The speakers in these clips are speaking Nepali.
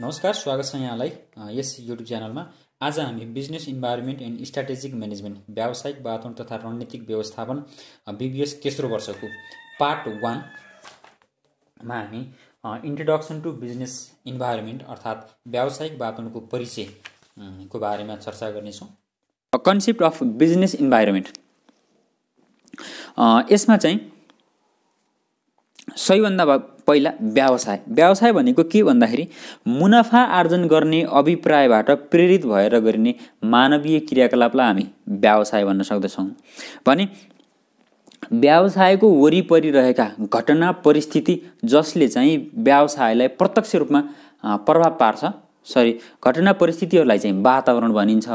नमस्कार स्वागत छ यहाँलाई यस युट्युब च्यानलमा आज हामी business environment and strategic management व्यावसायिक वातावरण तथा रणनीतिक व्यवस्थापन बिबिएस तेस्रो वर्षको पार्ट वानमा हामी इन्ट्रोडक्सन टु बिजनेस इन्भाइरोमेन्ट अर्थात् व्यावसायिक वातावरणको परिचयको बारेमा चर्चा गर्नेछौँ कन्सेप्ट अफ बिजनेस इन्भाइरोमेन्ट यसमा चाहिँ सबैभन्दा पहिला व्यवसाय व्यवसाय भनेको के भन्दाखेरि मुनाफा आर्जन गर्ने अभिप्रायबाट प्रेरित भएर गरिने मानवीय क्रियाकलापलाई हामी व्यवसाय भन्न सक्दछौँ भने व्यवसायको वरिपरि रहेका घटना परिस्थिति जसले चाहिँ व्यवसायलाई प्रत्यक्ष रूपमा प्रभाव पार्छ सरी घटना परिस्थितिहरूलाई चाहिँ वातावरण भनिन्छ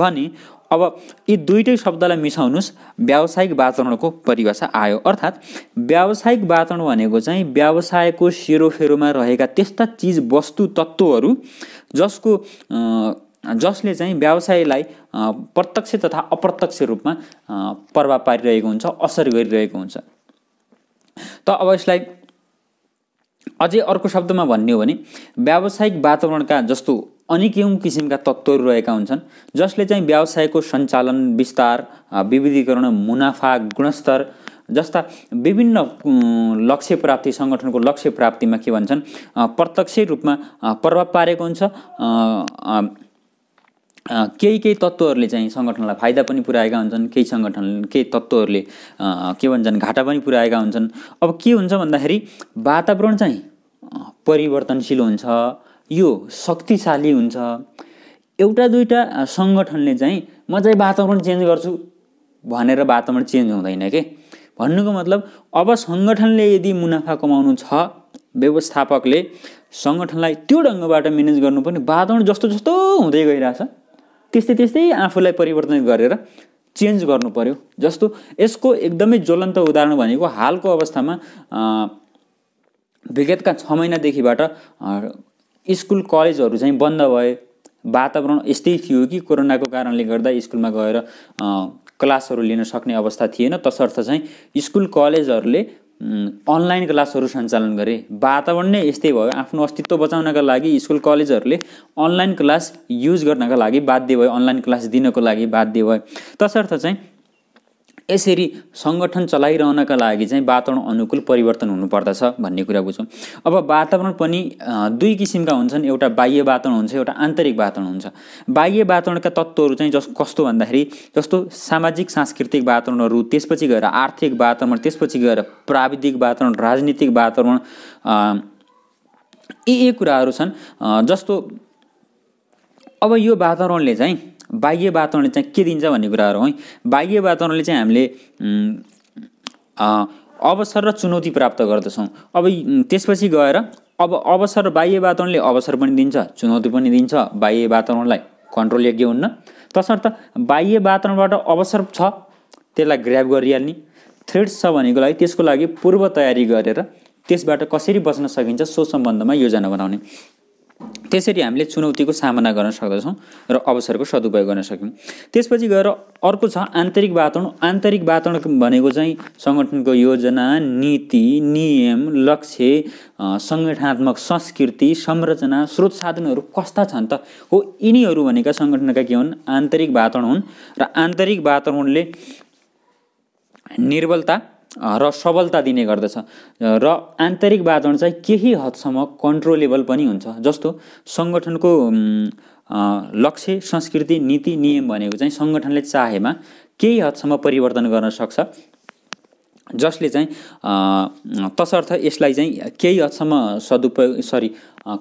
भने अब यी दुइटै शब्दलाई मिसाउनुहोस् व्यावसायिक वातावरणको परिभाषा आयो अर्थात् व्यावसायिक वातावरण भनेको चाहिँ व्यवसायको सेरोफेरोमा रहेका त्यस्ता चिज वस्तु तत्त्वहरू जसको जसले चाहिँ व्यवसायलाई प्रत्यक्ष तथा अप्रत्यक्ष रूपमा प्रभाव पारिरहेको हुन्छ असर गरिरहेको हुन्छ त अब यसलाई अझै अर्को शब्दमा भन्ने हो भने व्यावसायिक वातावरणका जस्तो अनेकौँ किसिमका तत्त्वहरू रहेका हुन्छन् जसले चाहिँ व्यवसायको सञ्चालन विस्तार विविधीकरण मुनाफा गुणस्तर जस्ता विभिन्न लक्ष्य प्राप्ति सङ्गठनको लक्ष्य प्राप्तिमा के भन्छन् प्रत्यक्ष रूपमा प्रभाव पारेको हुन्छ केही केही तत्त्वहरूले चाहिँ सङ्गठनलाई फाइदा पनि पुऱ्याएका हुन्छन् केही सङ्गठन केही तत्त्वहरूले के भन्छन् घाटा पनि पुऱ्याएका हुन्छन् अब के हुन्छ भन्दाखेरि वातावरण चाहिँ परिवर्तनशील हुन्छ यो शक्तिशाली हुन्छ एउटा दुईवटा सङ्गठनले चाहिँ म चाहिँ वातावरण चेन्ज गर्छु भनेर वातावरण चेन्ज हुँदैन के भन्नुको मतलब अब सङ्गठनले यदि मुनाफा कमाउनु छ व्यवस्थापकले सङ्गठनलाई त्यो ढङ्गबाट म्यानेज गर्नु पनि वातावरण जस्तो जस्तो हुँदै गइरहेछ त्यस्तै त्यस्तै आफूलाई परिवर्तन गरेर चेन्ज गर्नु पर्यो जस्तो यसको एकदमै ज्वलन्त उदाहरण भनेको हालको अवस्थामा विगतका छ महिनादेखिबाट स्कुल कलेजहरू चाहिँ बन्द भए वातावरण यस्तै थियो कि कोरोनाको कारणले गर्दा स्कुलमा गएर क्लासहरू लिन सक्ने अवस्था थिएन तसर्थ चाहिँ स्कुल कलेजहरूले अनलाइन क्लासहरू सञ्चालन गरे वातावरण नै यस्तै भयो आफ्नो अस्तित्व बचाउनका लागि स्कुल कलेजहरूले अनलाइन क्लास युज गर्नका लागि बाध्य भयो अनलाइन क्लास दिनको लागि बाध्य भयो तसर्थ चाहिँ यसरी सङ्गठन चलाइरहनका लागि चाहिँ वातावरण अनुकूल परिवर्तन हुनुपर्दछ भन्ने कुरा बुझौँ अब वातावरण पनि दुई किसिमका हुन्छन् एउटा बाह्य वातावरण हुन्छ एउटा आन्तरिक वातावरण हुन्छ बाह्य वातावरणका तत्त्वहरू चाहिँ जस कस्तो भन्दाखेरि जस्तो सामाजिक सांस्कृतिक वातावरणहरू त्यसपछि गएर आर्थिक वातावरण त्यसपछि गएर प्राविधिक वातावरण राजनीतिक वातावरण यी यी कुराहरू छन् जस्तो अब यो वातावरणले चाहिँ बाह्य वातावरणले चाहिँ के दिन्छ भन्ने कुराहरू है बाह्य वातावरणले चाहिँ हामीले अवसर र चुनौती प्राप्त गर्दछौँ अब त्यसपछि गएर अब अवसर बाह्य वातावरणले अवसर पनि दिन्छ चुनौती पनि दिन्छ बाह्य वातावरणलाई कन्ट्रोल योग्य हुन्न तसर्थ बाह्य वातावरणबाट अवसर छ त्यसलाई ग्राप गरिहाल्ने थ्रेड छ भनेको लागि त्यसको लागि पूर्व तयारी गरेर त्यसबाट कसरी बच्न सकिन्छ सो सम्बन्धमा योजना बनाउने त्यसरी हामीले चुनौतीको सामना गर्न सक्दछौँ र अवसरको सदुपयोग गर्न सक्यौँ त्यसपछि गएर अर्को छ आन्तरिक वातावरण आन्तरिक वातावरण भनेको चाहिँ सङ्गठनको योजना नीति नियम लक्ष्य सङ्गठनात्मक संस्कृति संरचना स्रोत साधनहरू कस्ता छन् त हो यिनीहरू भनेका सङ्गठनका के हुन् आन्तरिक वातावरण हुन् र आन्तरिक वातावरणले निर्बलता र सबलता दिने गर्दछ र आन्तरिक वातावरण चाहिँ केही हदसम्म कन्ट्रोलेबल पनि हुन्छ जस्तो सङ्गठनको लक्ष्य संस्कृति नीति नियम भनेको चाहिँ सङ्गठनले चाहेमा केही हदसम्म परिवर्तन गर्न सक्छ जसले चाहिँ तसर्थ यसलाई चाहिँ केही हदसम्म सदुपयोग सरी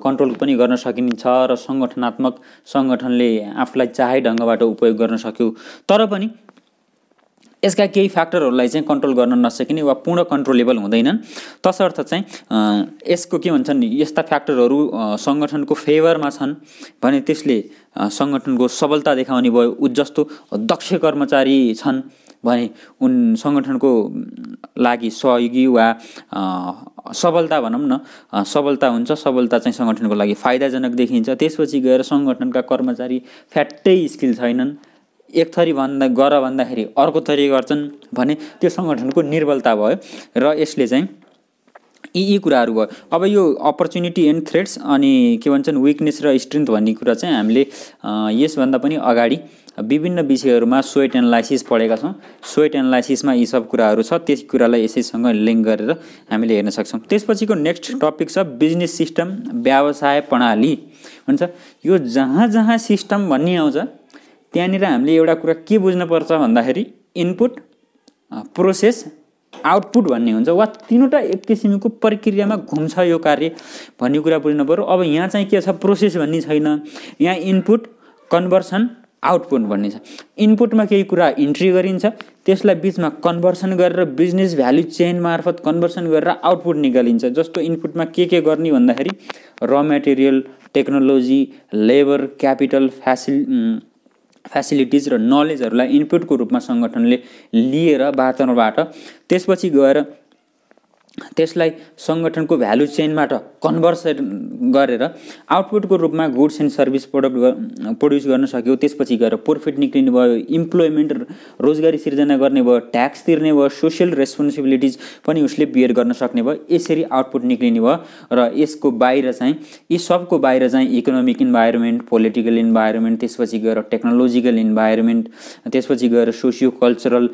कन्ट्रोल पनि गर्न सकिन्छ र सङ्गठनात्मक सङ्गठनले आफूलाई चाहे ढङ्गबाट उपयोग गर्न सक्यो तर पनि यसका केही फ्याक्टरहरूलाई चाहिँ कन्ट्रोल गर्न नसकिने वा पूर्ण कन्ट्रोलेबल हुँदैनन् तसर्थ चाहिँ यसको के भन्छन् यस्ता फ्याक्टरहरू सङ्गठनको फेभरमा छन् भने त्यसले सङ्गठनको सबलता देखाउने भयो ऊ जस्तो दक्ष कर्मचारी छन् भने उन सङ्गठनको लागि सहयोगी वा सबलता भनौँ न सबलता हुन्छ सबलता चाहिँ सङ्गठनको लागि फाइदाजनक देखिन्छ त्यसपछि गएर सङ्गठनका कर्मचारी फ्याट्टै स्किल छैनन् एक थरी भन्दा गर भन्दाखेरि अर्को थरी गर्छन् भने त्यो सङ्गठनको निर्बलता भयो र यसले चाहिँ यी यी कुराहरू भयो अब यो अपर्च्युनिटी एन्ड थ्रेड्स अनि के भन्छन् विकनेस र स्ट्रेन्थ भन्ने कुरा चाहिँ हामीले यसभन्दा पनि अगाडि विभिन्न विषयहरूमा स्वेट एनालाइसिस पढेका छौँ स्वेट एनालाइसिसमा यी सब कुराहरू छ त्यस कुरालाई यसैसँग लिङ्क गरेर हामीले हेर्न सक्छौँ त्यसपछिको नेक्स्ट टपिक छ बिजनेस सिस्टम व्यवसाय प्रणाली भन्छ यो जहाँ जहाँ सिस्टम भन्ने आउँछ त्यहाँनिर हामीले एउटा कुरा के बुझ्नुपर्छ भन्दाखेरि इनपुट प्रोसेस आउटपुट भन्ने हुन्छ वा तिनवटा एक किसिमको प्रक्रियामा घुम्छ यो कार्य भन्ने कुरा बुझ्नु पऱ्यो अब यहाँ चाहिँ के छ प्रोसेस भन्ने छैन यहाँ इनपुट कन्भर्सन आउटपुट भन्ने छ इनपुटमा केही कुरा इन्ट्री गरिन्छ त्यसलाई बिचमा कन्भर्सन गरेर बिजनेस भ्याल्यु चेन मार्फत कन्भर्सन गरेर आउटपुट निकालिन्छ जस्तो इनपुटमा के के गर्ने भन्दाखेरि र मेटेरियल टेक्नोलोजी लेबर क्यापिटल फ्यासिल फेसिलिटिज र नलेजहरूलाई इनपुटको रूपमा सङ्गठनले लिएर वातावरणबाट त्यसपछि गएर त्यसलाई सङ्गठनको भ्यालु चेनबाट कन्भर्स गरेर आउटपुटको रूपमा goods and service product produce गर्न सक्यो त्यसपछि गएर प्रफिट निक्लिने भयो इम्प्लोइमेन्ट रोजगारी सिर्जना गर्ने भयो ट्याक्स तिर्ने भयो सोसियल रेस्पोन्सिबिलिटिज पनि उसले बियर गर्न सक्ने भयो यसरी आउटपुट निक्लिने भयो र यसको बाहिर चाहिँ यी सबको बाहिर चाहिँ इकोनोमिक इन्भाइरोमेन्ट पोलिटिकल इन्भाइरोमेन्ट त्यसपछि गएर टेक्नोलोजिकल इन्भाइरोमेन्ट त्यसपछि गएर socio cultural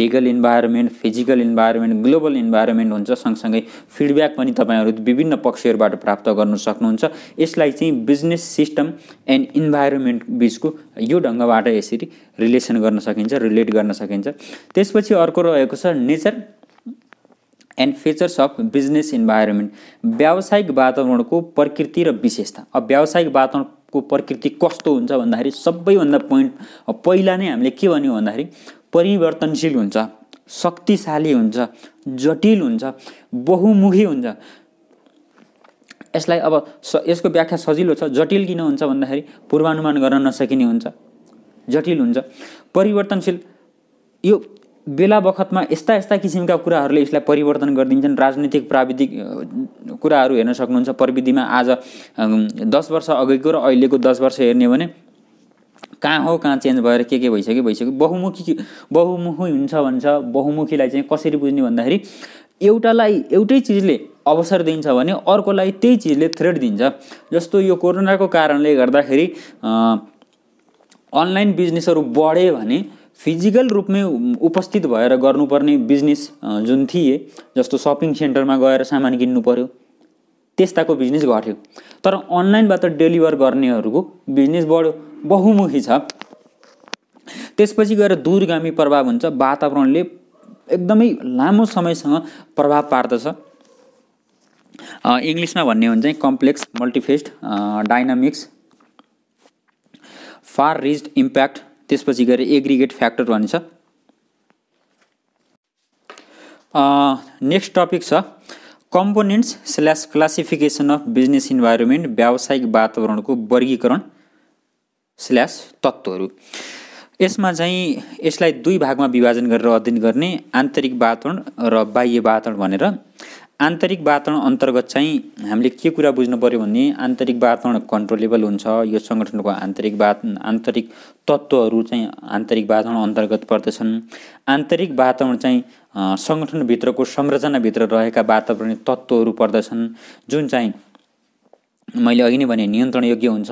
legal environment physical environment global environment हुन्छ सँगसँगै फिडब्याक पनि तपाईँहरू विभिन्न पक्षहरूबाट प्राप्त गर्न सक्नुहुन्छ यसलाई चाहिँ बिजनेस सिस्टम एन्ड इन्भाइरोमेन्ट बिचको यो ढङ्गबाट यसरी रिलेसन गर्न सकिन्छ रिलेट गर्न सकिन्छ त्यसपछि अर्को रहेको छ nature and features of business environment व्यावसायिक वातावरणको प्रकृति र विशेषता अब व्यावसायिक वातावरणको प्रकृति कस्तो हुन्छ भन्दाखेरि सबैभन्दा पोइन्ट पहिला नै हामीले के भन्यो भन्दाखेरि परिवर्तनशील हुन्छ शक्तिशाली हुन्छ जटिल हुन्छ बहुमुखी हुन्छ यसलाई अब स यसको व्याख्या सजिलो छ जटिल किन हुन्छ भन्दाखेरि पूर्वानुमान गर्न नसकिने हुन्छ जटिल हुन्छ परिवर्तनशील यो बेला बखतमा यस्ता यस्ता किसिमका कुराहरूले यसलाई परिवर्तन गरिदिन्छन् राजनीतिक प्राविधिक कुराहरू हेर्न सक्नुहुन्छ प्रविधिमा आज दस वर्ष अघिको र अहिलेको दस वर्ष हेर्ने भने कहाँ हो कहाँ चेन्ज भएर के के भइसक्यो भइसक्यो बहुमुखी बहुमुखी हुन्छ भन्छ बहुमुखीलाई चाहिँ कसरी बुझ्ने भन्दाखेरि एउटालाई एउटै चिजले अवसर दिन्छ भने अर्कोलाई त्यही चिजले थ्रेड दिन्छ जस्तो यो कोरोनाको कारणले गर्दाखेरि अनलाइन बिजनेसहरू बढे भने फिजिकल रूपमै उपस्थित भएर गर्नुपर्ने बिजनेस जुन थिए जस्तो सपिङ सेन्टरमा गएर सामान किन्नु पऱ्यो त्यस्ताको बिजनेस घट्यो तर अनलाइनबाट डेलिभर गर्नेहरूको बिजनेस बढ्यो बहुमुखी छ त्यसपछि गएर दूरगामी प्रभाव हुन्छ वातावरणले एकदमै लामो समयसँग प्रभाव पार्दछ इङ्ग्लिसमा भन्ने हो भने चाहिँ complex multifaceted dynamics far reaching impact त्यसपछि गएर एग्रिगेट फ्याक्टर भनिन्छ नेक्स्ट टपिक छ components slash classification of business environment व्यावसायिक वातावरणको वर्गीकरण स्ल्यास तत्त्वहरू यसमा चाहिँ यसलाई दुई भागमा विभाजन गरेर अध्ययन गर्ने आन्तरिक वातावरण र बाह्य वातावरण भनेर आन्तरिक वातावरण अन्तर्गत चाहिँ हामीले के कुरा बुझ्नु पऱ्यो भने आन्तरिक वातावरण कन्ट्रोलेबल हुन्छ यो सङ्गठनको आन्तरिक वा आन्तरिक तत्त्वहरू चाहिँ आन्तरिक वातावरण अन्तर्गत पर्दछन् आन्तरिक वातावरण चाहिँ सङ्गठनभित्रको संरचनाभित्र रहेका वातावरणीय तत्त्वहरू पर्दछन् जुन चाहिँ मैले अघि नै भने नियन्त्रण योग्य हुन्छ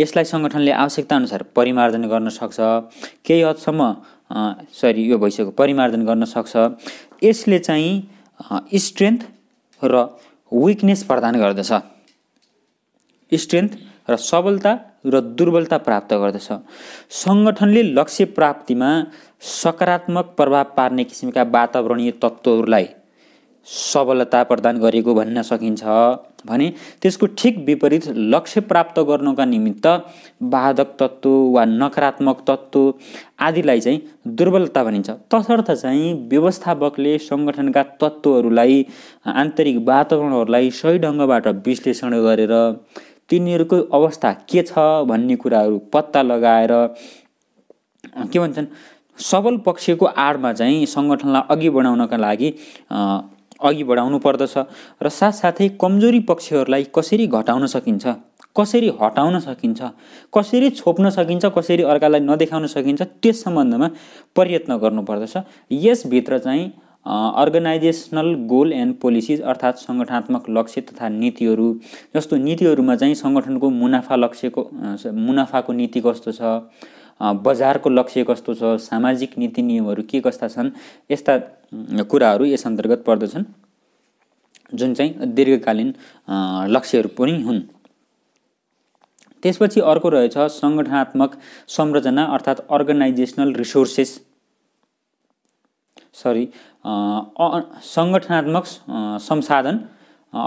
यसलाई सङ्गठनले आवश्यकताअनुसार परिमार्जन गर्न सक्छ केही हदसम्म सरी यो भइसक्यो परिमार्जन गर्न सक्छ यसले चाहिँ स्ट्रेन्थ र विकनेस प्रदान गर्दछ स्ट्रेन्थ र सबलता र दुर्बलता प्राप्त गर्दछ सङ्गठनले लक्ष्य प्राप्तिमा सकारात्मक प्रभाव पार्ने किसिमका वातावरणीय तत्त्वहरूलाई सबलता प्रदान गरेको भन्न सकिन्छ भने त्यसको ठिक विपरीत लक्ष्य प्राप्त गर्नका निमित्त बाधक तत्त्व वा नकारात्मक तत्त्व आदिलाई चाहिँ दुर्बलता भनिन्छ तसर्थ चाहिँ व्यवस्थापकले सङ्गठनका तत्त्वहरूलाई आन्तरिक वातावरणहरूलाई सही ढङ्गबाट विश्लेषण गरेर तिनीहरूको अवस्था के छ भन्ने कुराहरू पत्ता लगाएर के भन्छन् सबल पक्षको आडमा चाहिँ सङ्गठनलाई अघि बढाउनका लागि अघि बढाउनु पर्दछ र साथसाथै कमजोरी पक्षहरूलाई कसरी घटाउन सकिन्छ कसरी हटाउन सकिन्छ कसरी छोप्न सकिन्छ कसरी अर्कालाई नदेखाउन सकिन्छ त्यस सम्बन्धमा प्रयत्न गर्नुपर्दछ यसभित्र चाहिँ अर्गनाइजेसनल गोल एन्ड पोलिसिज अर्थात् सङ्गठनात्मक लक्ष्य तथा नीतिहरू जस्तो नीतिहरूमा चाहिँ सङ्गठनको मुनाफा लक्ष्यको मुनाफाको नीति कस्तो छ बजारको लक्ष्य कस्तो छ सामाजिक नीति नियमहरू के कस्ता छन् यस्ता कुराहरू यस अन्तर्गत पर्दछन् जुन चाहिँ दीर्घकालीन लक्ष्यहरू पनि हुन् त्यसपछि अर्को रहेछ सङ्गठनात्मक संरचना अर्थात् अर्गनाइजेसनल रिसोर्सेस सरी सङ्गठनात्मक संसाधन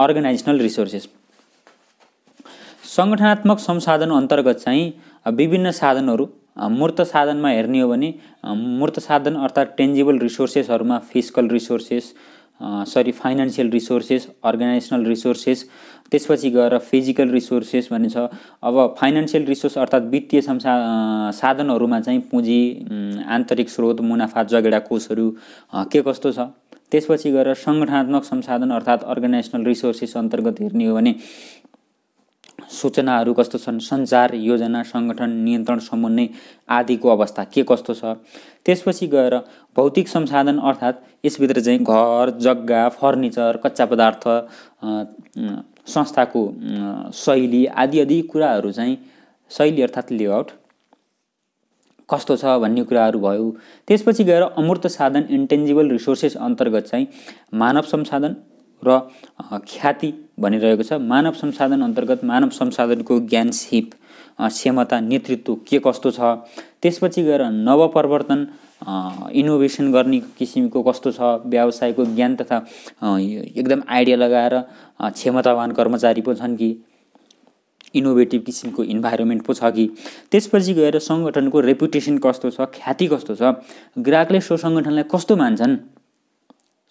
अर्गनाइजेसनल रिसोर्सेस सङ्गठनात्मक संसाधन अन्तर्गत चाहिँ विभिन्न साधनहरू मूर्त साधनमा हेर्ने हो भने मूर्त साधन अर्थात् टेन्जिबल रिसोर्सेसहरूमा physical resources sorry financial resources organisational resources त्यसपछि गएर फिजिकल रिसोर्सेस भन्ने छ अब फाइनेन्सियल रिसोर्स अर्थात् वित्तीय संसा साधनहरूमा चाहिँ पुँजी आन्तरिक स्रोत मुनाफा जगेडा कोषहरू के कस्तो छ त्यसपछि गएर सङ्गठनात्मक संसाधन अर्थात् अर्गनाइजेसनल रिसोर्सेस अन्तर्गत हेर्ने हो भने सूचनाहरू कस्तो छन् सञ्चार योजना सङ्गठन नियन्त्रण समन्वय आदिको अवस्था के कस्तो छ त्यसपछि गएर भौतिक संसाधन अर्थात् यसभित्र चाहिँ घर जग्गा फर्निचर कच्चा पदार्थ संस्थाको शैली आदि आदि कुराहरू चाहिँ शैली अर्थात् लेआउट कस्तो छ भन्ने कुराहरू भयो त्यसपछि गएर अमूर्त साधन इन्टेन्जिबल रिसोर्सेस अन्तर्गत चाहिँ मानव संसाधन र ख्याति भनिरहेको छ मानव संसाधन अन्तर्गत मानव संसाधनको ज्ञान सिप क्षमता नेतृत्व के कस्तो छ त्यसपछि गएर नवपरिवर्तन इनोभेसन गर्ने किसिमको कस्तो छ व्यवसायको ज्ञान तथा एकदम आइडिया लगाएर क्षमतावान कर्मचारी पो छन् कि इनोभेटिभ किसिमको इन्भाइरोमेन्ट पो छ कि त्यसपछि गएर सङ्गठनको रेपुटेसन कस्तो छ ख्याति कस्तो छ ग्राहकले सो सङ्गठनलाई कस्तो मान्छन्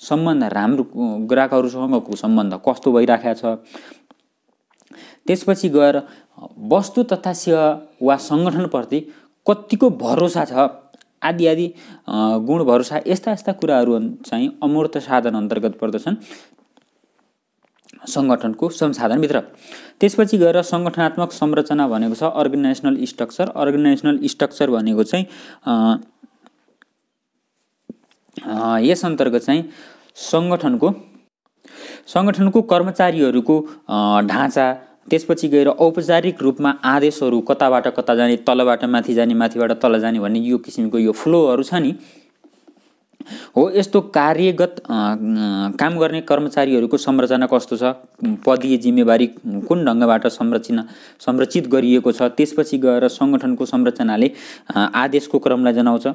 सम्बन्ध राम्रो ग्राहकहरूसँगको सम्बन्ध कस्तो भइराखेको छ त्यसपछि गएर वस्तु तथा सेवा वा सङ्गठनप्रति कतिको भरोसा छ आदि आदि गुण भरोसा यस्ता यस्ता कुराहरू चाहिँ अमूर्त साधन अन्तर्गत पर्दछन् सङ्गठनको संसाधनभित्र त्यसपछि गएर सङ्गठनात्मक संरचना भनेको छ अर्गनाइजनल स्ट्रक्चर अर्गनाइजनल स्ट्रक्चर भनेको चाहिँ यस अन्तर्गत चाहिँ सङ्गठनको सङ्गठनको कर्मचारीहरूको ढाँचा त्यसपछि गएर औपचारिक रूपमा आदेशहरू कताबाट कता जाने तलबाट माथि जाने माथिबाट तल जाने भन्ने यो किसिमको यो फ्लोहरू छ नि हो यस्तो कार्यगत काम गर्ने कर्मचारीहरूको संरचना कस्तो छ पदीय जिम्मेवारी कुन ढङ्गबाट संरचना संरचित गरिएको छ त्यसपछि गएर सङ्गठनको संरचनाले आदेशको क्रमलाई जनाउँछ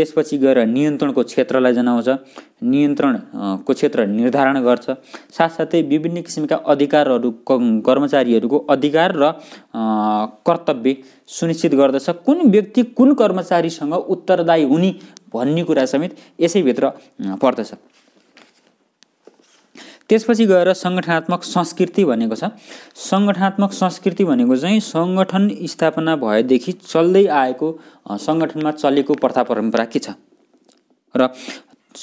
त्यसपछि गएर नियन्त्रणको क्षेत्रलाई जनाउँछ नियन्त्रणको क्षेत्र निर्धारण गर्छ साथसाथै विभिन्न किसिमका अधिकारहरू कर्मचारीहरूको अधिकार र कर्तव्य सुनिश्चित गर्दछ कुन व्यक्ति कुन कर्मचारीसँग उत्तरदायी हुने भन्ने कुरा समेत यसैभित्र पर्दछ त्यसपछि गएर सङ्गठनात्मक संस्कृति भनेको छ सङ्गठनात्मक संस्कृति भनेको चाहिँ सङ्गठन स्थापना भएदेखि चल्दै आएको सङ्गठनमा चलेको प्रथा परम्परा के छ र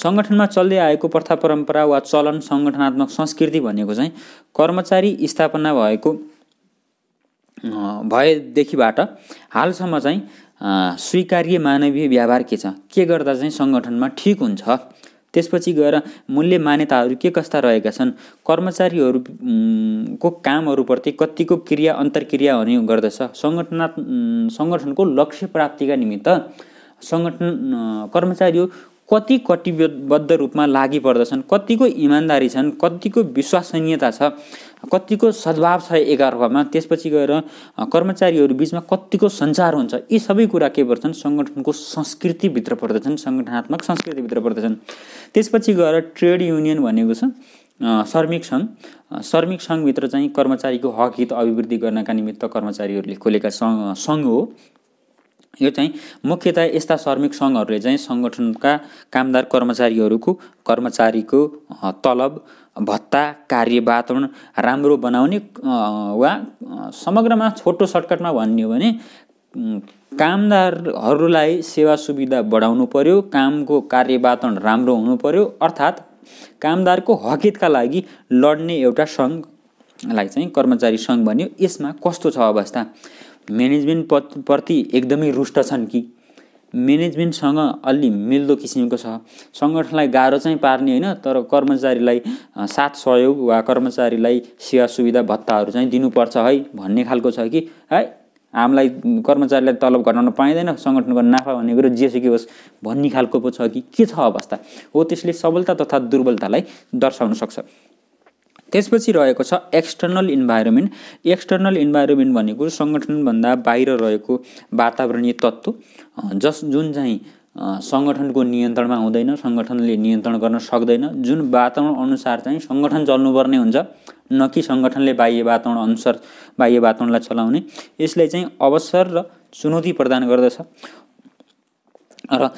सङ्गठनमा चल्दै आएको प्रथा परम्परा वा चलन सङ्गठनात्मक संस्कृति भनेको चाहिँ कर्मचारी स्थापना भएको भएदेखिबाट हालसम्म चाहिँ स्वीकार्य मानवीय व्यवहार के छ के गर्दा चाहिँ सङ्गठनमा ठिक हुन्छ त्यसपछि गएर मूल्य मान्यताहरू के कस्ता रहेका छन् कर्मचारीहरूको कामहरूप्रति कतिको क्रिया अन्तर्क्रिया हुने गर्दछ सङ्गठना सङ्गठनको लक्ष्य प्राप्तिका निमित्त सङ्गठन कर्मचारीहरू कति कटिबद्ध रूपमा लागि पर्दछन् कतिको इमान्दारी छन् कतिको विश्वसनीयता छ कतिको सद्भाव छ एघारमा त्यसपछि गएर कर्मचारीहरू बिचमा कतिको सञ्चार हुन्छ यी सबै कुरा के पर्छन् सङ्गठनको संस्कृतिभित्र पर्दछन् सङ्गठनात्मक संस्कृतिभित्र पर्दछन् त्यसपछि गएर ट्रेड युनियन भनेको छ श्रमिक सङ्घ श्रमिक सङ्घभित्र चाहिँ कर्मचारीको हक हित अभिवृद्धि गर्नका निमित्त कर्मचारीहरूले खोलेका सङ्घ सङ्घ हो यो चाहिँ मुख्यतया यस्ता श्रमिक सङ्घहरूले चाहिँ सङ्गठनका कामदार कर्मचारीहरूको कर्मचारीको तलब भत्ता कार्य वातावरण राम्रो बनाउने वा समग्रमा छोटो सर्टकटमा भन्ने हो भने कामदारहरूलाई सेवा सुविधा बढाउनु पर्यो कामको कार्य वातावरण राम्रो हुनु पर्यो अर्थात् कामदारको हकितका लागि लड्ने एउटा सङ्घलाई चाहिँ कर्मचारी सङ्घ भन्यो यसमा कस्तो छ अवस्था म्यानेजमेन्ट प्रति एकदमै रुष्ट छन् कि म्यानेजमेन्टसँग अलि मिल्दो किसिमको छ सङ्गठनलाई गाह्रो चाहिँ पार्ने होइन तर कर्मचारीलाई साथ सहयोग वा कर्मचारीलाई सेवा सुविधा भत्ताहरू चाहिँ दिनुपर्छ है भन्ने खालको छ कि है हामीलाई कर्मचारीलाई तलब घटाउन पाइँदैन सङ्गठनको नाफा भन्ने कुरो जेसुकै होस् भन्ने खालको पो छ कि के छ अवस्था हो त्यसले सबलता तथा दुर्बलतालाई दर्शाउन सक्छ त्यसपछि रहेको छ एक्सटर्नल इन्भाइरोमेन्ट एक्सटर्नल इन्भाइरोमेन्ट भनेको सङ्गठनभन्दा बाहिर रहेको वातावरणीय तत्त्व जस जुन चाहिँ सङ्गठनको नियन्त्रणमा हुँदैन सङ्गठनले नियन्त्रण गर्न सक्दैन जुन वातावरण अनुसार चाहिँ सङ्गठन चल्नुपर्ने हुन्छ न कि सङ्गठनले बाह्य वातावरण अनुसार बाह्य वातावरणलाई चलाउने यसले चाहिँ अवसर र चुनौती प्रदान गर्दछ र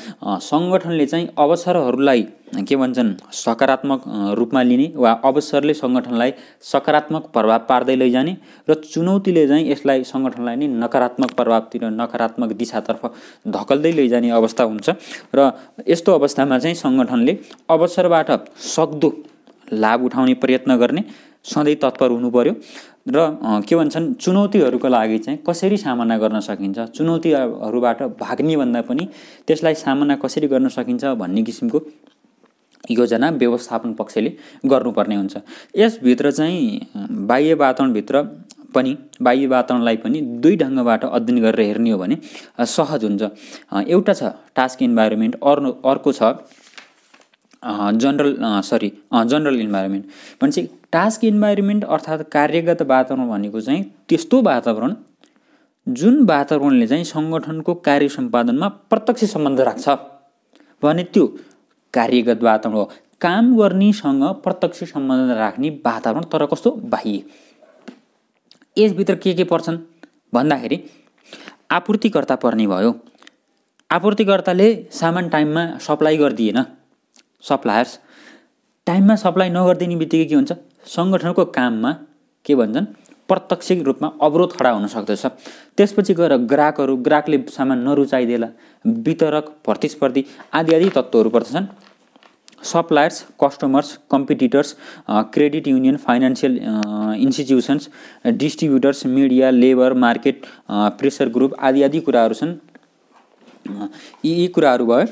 सङ्गठनले चाहिँ अवसरहरूलाई के भन्छन् सकारात्मक रूपमा लिने वा अवसरले सङ्गठनलाई सकारात्मक प्रभाव पार्दै लैजाने र चुनौतीले चाहिँ यसलाई सङ्गठनलाई नै नकारात्मक प्रभावतिर नकारात्मक दिशातर्फ धकल्दै लैजाने अवस्था हुन्छ र यस्तो अवस्थामा चाहिँ सङ्गठनले अवसरबाट सक्दो लाभ उठाउने प्रयत्न गर्ने सधैँ तत्पर हुनु पर्यो र के भन्छन् चुनौतीहरूको लागि चाहिँ कसरी सामना गर्न सकिन्छ चुनौतीहरूबाट भाग्ने भन्दा पनि त्यसलाई सामना कसरी गर्न सकिन्छ भन्ने किसिमको योजना व्यवस्थापन पक्षले गर्नुपर्ने हुन्छ यसभित्र चाहिँ बाह्य वातावरणभित्र पनि बाह्य वातावरणलाई पनि दुई ढङ्गबाट अध्ययन गरेर हेर्ने हो भने सहज हुन्छ एउटा छ टास्क इन्भाइरोमेन्ट अर्को अर्को छ जनरल सरी जनरल इन्भाइरोमेन्ट भनेपछि टास्क इन्भाइरोमेन्ट अर्थात् कार्यगत वातावरण भनेको चाहिँ त्यस्तो वातावरण जुन वातावरणले चाहिँ सङ्गठनको कार्य सम्पादनमा प्रत्यक्ष सम्बन्ध राख्छ भने त्यो कार्यगत वातावरण हो काम गर्नेसँग प्रत्यक्ष सम्बन्ध राख्ने वातावरण तर कस्तो बाह्य यसभित्र के के पर्छन् भन्दाखेरि आपूर्तिकर्ता पर्ने भयो आपूर्तिकर्ताले सामान टाइममा सप्लाई गरिदिएन सप्लायर्स टाइममा सप्लाई नगरिदिने बित्तिकै के हुन्छ सङ्गठनको काममा के भन्छन् प्रत्यक्ष रूपमा अवरोध खडा हुन सक्दछ त्यसपछि गएर ग्राहकहरू ग्राहकले सामान नरुचाइदिएला वितरक प्रतिस्पर्धी आदि आदि तत्त्वहरू पर्दछन् suppliers customers competitors credit union financial institutions distributors media labour market pressure group आदि आदि कुराहरू छन् यी यी कुराहरू भयो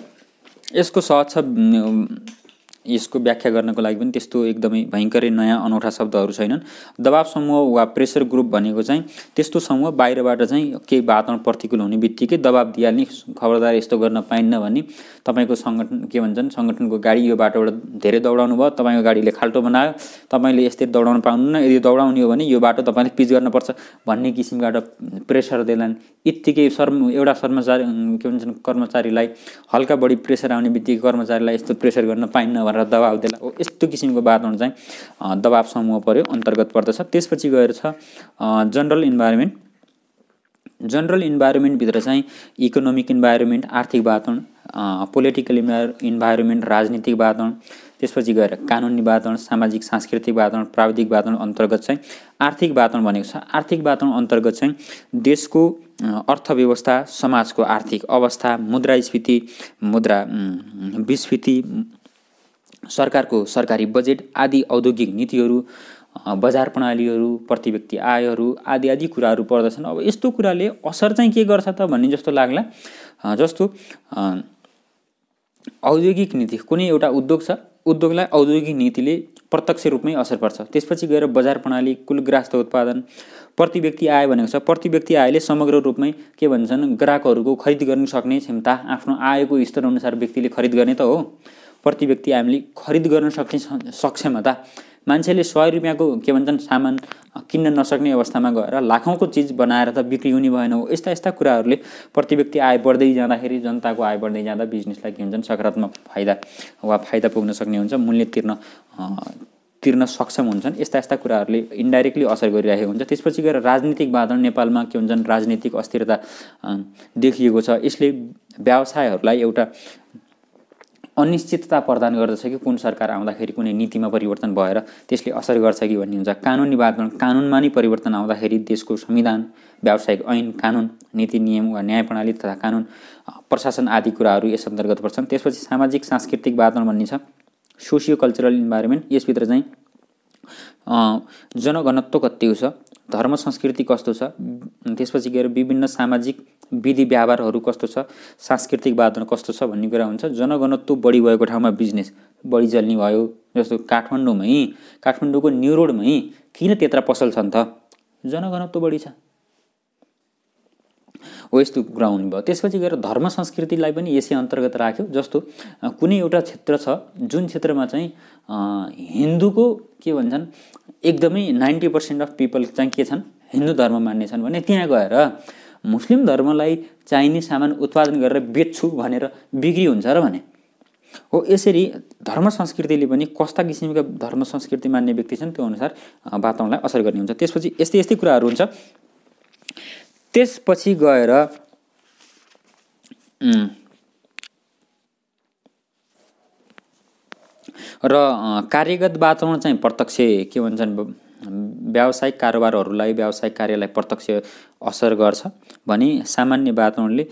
इसको साथ साथ यसको व्याख्या गर्नको लागि पनि त्यस्तो एकदमै भयङ्करै नयाँ अनौठा शब्दहरू छैनन् दबाब समूह वा प्रेसर ग्रुप भनेको चाहिँ त्यस्तो समूह बाहिरबाट चाहिँ केही वातावरण प्रतिकूल हुने बित्तिकै दबाब दिइहाल्ने खबरदार यस्तो गर्न पाइन्न भने तपाईँको सङ्गठन के भन्छन् सङ्गठनको गाडी यो बाटोबाट धेरै दौडाउनु भयो तपाईँको गाडीले खाल्टो बनायो तपाईँले यस्तै दौडाउनु पाउनुहुन्न यदि दौडाउने हो भने यो बाटो तपाईँले पिच गर्नुपर्छ भन्ने किसिमबाट प्रेसर दिलान् यत्तिकै शर्म एउटा कर्मचारी के भन्छन् कर्मचारीलाई हल्का बढी प्रेसर आउने बित्तिकै कर्मचारीलाई यस्तो प्रेसर गर्न पाइन्न भनेर र दबाब देला यस्तो किसिमको वातावरण चाहिँ दबाब समूह पऱ्यो अन्तर्गत पर्दछ त्यसपछि गएर छ जनरल इन्भाइरोमेन्ट जनरल इन्भाइरोमेन्टभित्र चाहिँ इकोनोमिक इन्भाइरोमेन्ट आर्थिक वातावरण पोलिटिकल इन्भाइरो इन्भाइरोमेन्ट राजनीतिक वातावरण त्यसपछि गएर कानुनी वातावरण सामाजिक सांस्कृतिक वातावरण प्राविधिक वातावरण अन्तर्गत चाहिँ आर्थिक वातावरण भनेको छ आर्थिक वातावरण अन्तर्गत चाहिँ देशको अर्थव्यवस्था समाजको आर्थिक अवस्था मुद्रास्फीति मुद्रा विस्फीति सरकारको सरकारी बजेट आदि औद्योगिक नीतिहरू बजार प्रणालीहरू प्रति व्यक्ति आयहरू आदि आदि कुराहरू पर्दछन् अब यस्तो कुराले असर चाहिँ के गर्छ त भन्ने जस्तो लाग्ला जस्तो औद्योगिक नीति कुनै एउटा उद्योग छ उद्योगलाई औद्योगिक नीतिले प्रत्यक्ष रूपमै असर पर्छ त्यसपछि गएर बजार प्रणाली कुल ग्रास्त उत्पादन प्रति व्यक्ति आय भनेको छ प्रति व्यक्ति आयले समग्र रूपमै के भन्छन् ग्राहकहरूको खरिद गर्न सक्ने क्षमता आफ्नो आयको स्तरअनुसार व्यक्तिले खरिद गर्ने त हो प्रति व्यक्ति हामीले खरिद गर्न सक्ने सक्षमता मान्छेले सय रुपियाँको के भन्छन् सामान किन्न नसक्ने अवस्थामा गएर लाखौँको चिज बनाएर त बिक्री हुने भएन हो यस्ता यस्ता कुराहरूले प्रति व्यक्ति आय बढ्दै जाँदाखेरि जनताको आय बढ्दै जाँदा बिजनेसलाई के हुन्छन् सकारात्मक फाइदा वा फाइदा पुग्न सक्ने हुन्छ मूल्य तिर्न तिर्न सक्षम हुन्छन् यस्ता यस्ता कुराहरूले इन्डाइरेक्टली असर गरिरहेको हुन्छ त्यसपछि गएर राजनीतिक वातावरण नेपालमा के हुन्छन् राजनीतिक अस्थिरता देखिएको छ यसले व्यवसायहरूलाई एउटा अनिश्चितता प्रदान गर्दछ कि कुन सरकार आउँदाखेरि कुनै नीतिमा परिवर्तन भएर त्यसले असर गर्छ कि भन्ने हुन्छ कानुनी वातावरण कानुनमा नै परिवर्तन आउँदाखेरि देशको संविधान व्यावसायिक ऐन कानुन नीति नियम वा न्याय प्रणाली तथा कानुन प्रशासन आदि कुराहरू यस अन्तर्गत पर्छन् त्यसपछि सामाजिक सांस्कृतिक वातावरण भन्ने छ सोसियो कल्चरल इन्भाइरोमेन्ट यसभित्र चाहिँ जनघनत्व कत्तिको छ धर्म संस्कृति कस्तो छ त्यसपछि गएर विभिन्न सामाजिक विधि व्यवहारहरू कस्तो छ सांस्कृतिक वातावरण कस्तो छ भन्ने कुरा हुन्छ जनघनत्व बढी भएको ठाउँमा बिजनेस बढी जल्ने भयो जस्तो काठमाडौँमै काठमाडौँको न्यु रोडमै किन त्यत्र पसल छन् त जनघनत्व बढी छ हो यस्तो कुरा भयो त्यसपछि गएर धर्म संस्कृतिलाई पनि यसै अन्तर्गत राख्यो जस्तो कुनै एउटा क्षेत्र छ जुन क्षेत्रमा चाहिँ हिन्दूको के भन्छन् एकदमै नाइन्टी पर्सेन्ट अफ पिपल चाहिँ के छन् हिन्दू धर्म मान्ने छन् भने त्यहाँ गएर मुस्लिम धर्मलाई चाहिने सामान उत्पादन गरेर बेच्छु भनेर बिक्री हुन्छ र भने हो यसरी धर्म संस्कृतिले पनि कस्ता किसिमका धर्म संस्कृति मान्ने व्यक्ति छन् त्यो अनुसार वातावरणलाई असर गर्ने हुन्छ त्यसपछि यस्तै यस्तै कुराहरू हुन्छ त्यसपछि गएर र कार्यगत वातावरण चाहिँ प्रत्यक्ष के भन्छन् व्यावसायिक कारोबारहरूलाई व्यावसायिक कार्यलाई प्रत्यक्ष असर गर्छ भने सामान्य वातावरणले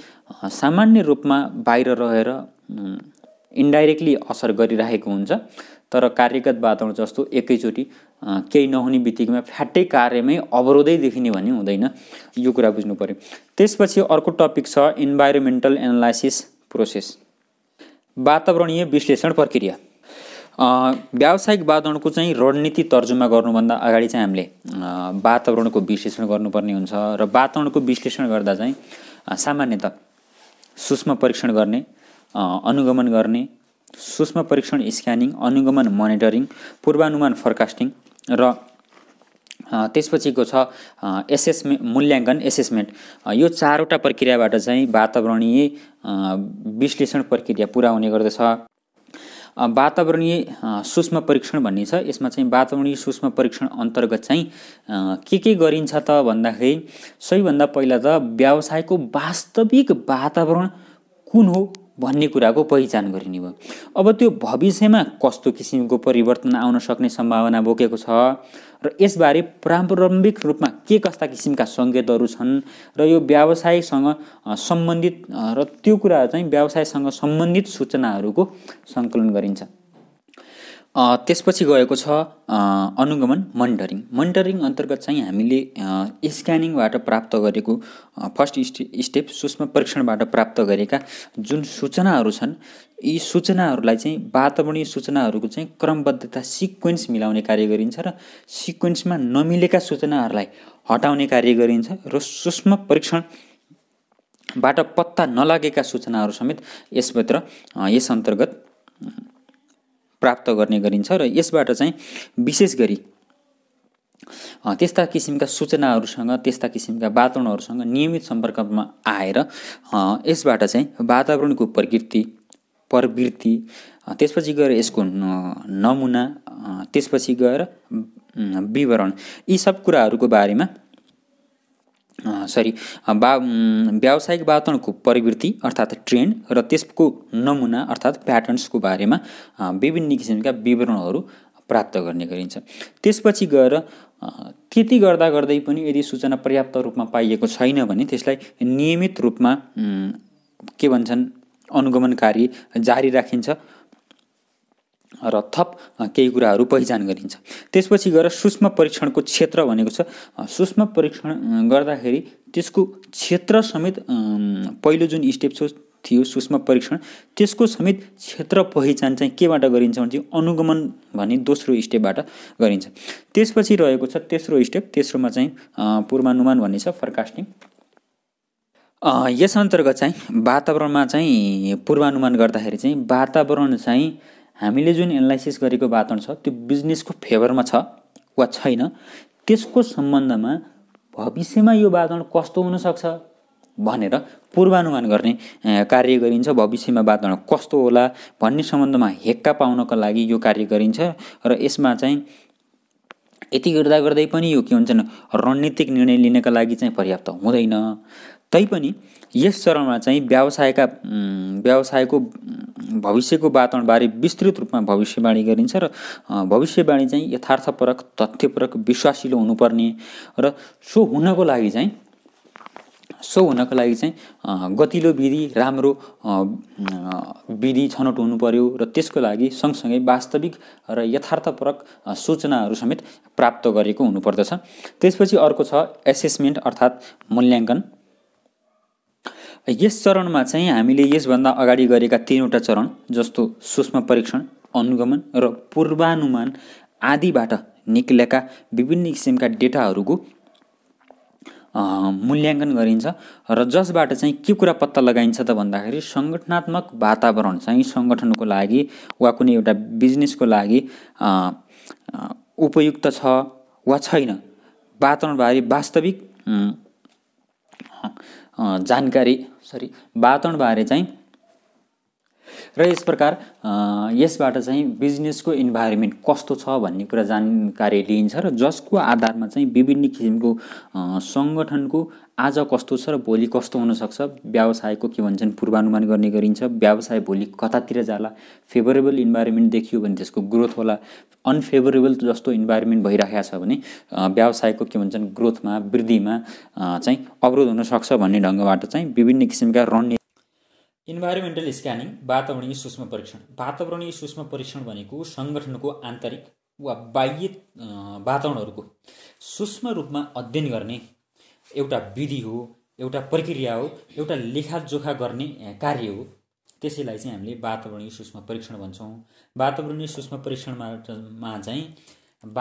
सामान्य रूपमा बाहिर रहेर इन्डाइरेक्टली असर गरिरहेको हुन्छ तर कार्यगत वातावरण जस्तो एकैचोटि केही नहुने बित्तिकैमा फ्याट्टै कार्यमै अवरोधै देखिने भन्ने हुँदैन यो कुरा बुझ्नु पऱ्यो त्यसपछि अर्को टपिक छ इन्भाइरोमेन्टल एनालाइसिस प्रोसेस वातावरणीय विश्लेषण प्रक्रिया व्यावसायिक वातावरणको चाहिँ रणनीति तर्जुमा गर्नुभन्दा अगाडि चाहिँ हामीले वातावरणको विश्लेषण गर्नुपर्ने हुन्छ र वातावरणको विश्लेषण गर्दा चाहिँ सामान्यत सूक्ष्म परीक्षण गर्ने अनुगमन गर्ने सूक्ष्म परीक्षण स्क्यानिङ अनुगमन मोनिटरिङ पूर्वानुमान फरकास्टिङ र त्यसपछिको छ एसेसमे मूल्याङ्कन एसेसमेन्ट यो चारवटा प्रक्रियाबाट चाहिँ वातावरणीय विश्लेषण प्रक्रिया पुरा हुने गर्दछ वातावरणीय सूक्ष्म परीक्षण भन्ने छ यसमा चाहिँ वातावरणीय सूक्ष्म परीक्षण अन्तर्गत चाहिँ के के गरिन्छ त भन्दाखेरि सबैभन्दा पहिला त व्यवसायको वास्तविक वातावरण कुन हो भन्ने कुराको पहिचान गरिने भयो अब त्यो भविष्यमा कस्तो किसिमको परिवर्तन आउन सक्ने सम्भावना बोकेको छ र यसबारे प्रारम्भिक रूपमा के कस्ता किसिमका सङ्केतहरू छन् र यो व्यवसायसँग सम्बन्धित र त्यो कुरा चाहिँ व्यवसायसँग सम्बन्धित सूचनाहरूको सङ्कलन गरिन्छ त्यसपछि गएको छ अनुगमन मन्टरिङ मन्टरिङ अन्तर्गत चाहिँ हामीले स्क्यानिङबाट प्राप्त गरेको फर्स्ट स्टेप सूक्ष्म परीक्षणबाट प्राप्त गरेका जुन सूचनाहरू छन् यी सूचनाहरूलाई चाहिँ वातावरणीय सूचनाहरूको चाहिँ क्रमबद्धता सिक्वेन्स मिलाउने कार्य गरिन्छ र सिक्वेन्समा नमिलेका सूचनाहरूलाई हटाउने कार्य गरिन्छ र सूक्ष्म परीक्षण बाट पत्ता नलागेका सूचनाहरू समेत यसभित्र यस अन्तर्गत प्राप्त गर्ने गरिन्छ र यसबाट चाहिँ विशेष गरी त्यस्ता किसिमका सूचनाहरूसँग त्यस्ता किसिमका वातावरणहरूसँग नियमित सम्पर्कमा आएर यसबाट चाहिँ वातावरणको प्रकृति प्रवृत्ति त्यसपछि गएर यसको नमुना त्यसपछि गएर विवरण यी सब कुराहरूको बारेमा सरी बा व्यावसायिक वातावरणको प्रवृत्ति अर्थात् ट्रेन्ड र त्यसको नमुना अर्थात् प्याटर्न्सको बारेमा विभिन्न किसिमका विवरणहरू प्राप्त गर्ने गरिन्छ त्यसपछि गएर त्यति गर्दा गर्दै पनि यदि सूचना पर्याप्त रूपमा पाइएको छैन भने त्यसलाई नियमित रूपमा के भन्छन् अनुगमनकारी जारी राखिन्छ र थप केही कुराहरू पहिचान गरिन्छ त्यसपछि गएर सूक्ष्म परीक्षणको क्षेत्र भनेको छ सूक्ष्म परीक्षण गर्दाखेरि त्यसको क्षेत्र समेत पहिलो जुन स्टेप छ थियो सूक्ष्म परीक्षण त्यसको समेत क्षेत्र पहिचान चाहिँ केबाट गरिन्छ भने चाहिँ अनुगमन भन्ने दोस्रो स्टेपबाट गरिन्छ त्यसपछि रहेको छ तेस्रो स्टेप तेस्रोमा चाहिँ पूर्वानुमान भन्ने छ फरकास्टिङ यस अन्तर्गत चाहिँ वातावरणमा चाहिँ पूर्वानुमान गर्दाखेरि चाहिँ वातावरण चाहिँ हामीले जुन एनालाइसिस गरेको वातावरण छ त्यो बिजनेसको फेभरमा छ वा छैन त्यसको सम्बन्धमा भविष्यमा यो वातावरण कस्तो हुनसक्छ भनेर पूर्वानुमान गर्ने कार्य गरिन्छ भविष्यमा वातावरण कस्तो होला भन्ने सम्बन्धमा हेक्का पाउनको लागि यो कार्य गरिन्छ र यसमा चाहिँ यति गर्दा गर्दै पनि यो के भन्छन् रणनीतिक निर्णय लिनका लागि चाहिँ पर्याप्त हुँदैन तैपनि यस चरणमा चाहिँ व्यवसायका व्यवसायको भविष्यको वातावरणबारे विस्तृत रूपमा भविष्यवाणी गरिन्छ र भविष्यवाणी चाहिँ यथार्थपरक तथ्यपरक विश्वासिलो हुनुपर्ने र सो हुनको लागि चाहिँ सो हुनको लागि चाहिँ गतिलो विधि राम्रो विधि छनौट हुनु पर्यो र त्यसको लागि सँगसँगै वास्तविक र यथार्थपरक सूचनाहरू समेत प्राप्त गरेको हुनुपर्दछ त्यसपछि अर्को छ एसेसमेन्ट अर्थात् मूल्याङ्कन यस चरणमा चाहिँ हामीले यसभन्दा अगाडि गरेका तिनवटा चरण जस्तो सूक्ष्म परीक्षण अनुगमन र पूर्वानुमान आदिबाट निक्लेका विभिन्न किसिमका डेटाहरूको मूल्याङ्कन गरिन्छ र जसबाट चाहिँ के कुरा पत्ता लगाइन्छ त भन्दाखेरि सङ्गठनात्मक वातावरण चाहिँ सङ्गठनको लागि वा कुनै एउटा बिजनेसको लागि उपयुक्त छ वा छैन वातावरणबारे वास्तविक जानकारी सरी वातावरणबारे चाहिँ र यस प्रकार यसबाट चाहिँ बिजनेसको इन्भाइरोमेन्ट कस्तो छ भन्ने कुरा जानकारी लिइन्छ र जसको आधारमा चाहिँ विभिन्न किसिमको सङ्गठनको आज कस्तो छ र भोलि कस्तो हुनसक्छ व्यवसायको के भन्छन् पूर्वानुमान गर्ने गरिन्छ व्यवसाय भोलि कतातिर जाला फेभरेबल इन्भाइरोमेन्ट देखियो भने त्यसको ग्रोथ होला अनफेभरेबल जस्तो इन्भाइरोमेन्ट भइरहेको छ भने व्यवसायको के भन्छन् ग्रोथमा वृद्धिमा चाहिँ अवरोध हुनसक्छ भन्ने ढङ्गबाट चाहिँ विभिन्न किसिमका रणनीति इन्भाइरोमेन्टल स्क्यानिङ वातावरणीय सूक्ष्म परीक्षण वातावरणीय सूक्ष्म परीक्षण भनेको सङ्गठनको आन्तरिक वा बाह्य वातावरणहरूको सूक्ष्म रूपमा अध्ययन गर्ने एउटा विधि हो एउटा प्रक्रिया हो एउटा लेखाजोखा गर्ने कार्य हो त्यसैलाई चाहिँ हामीले वातावरणीय सूक्ष्म परीक्षण भन्छौँ वातावरणीय सूक्ष्म परीक्षणमा चाहिँ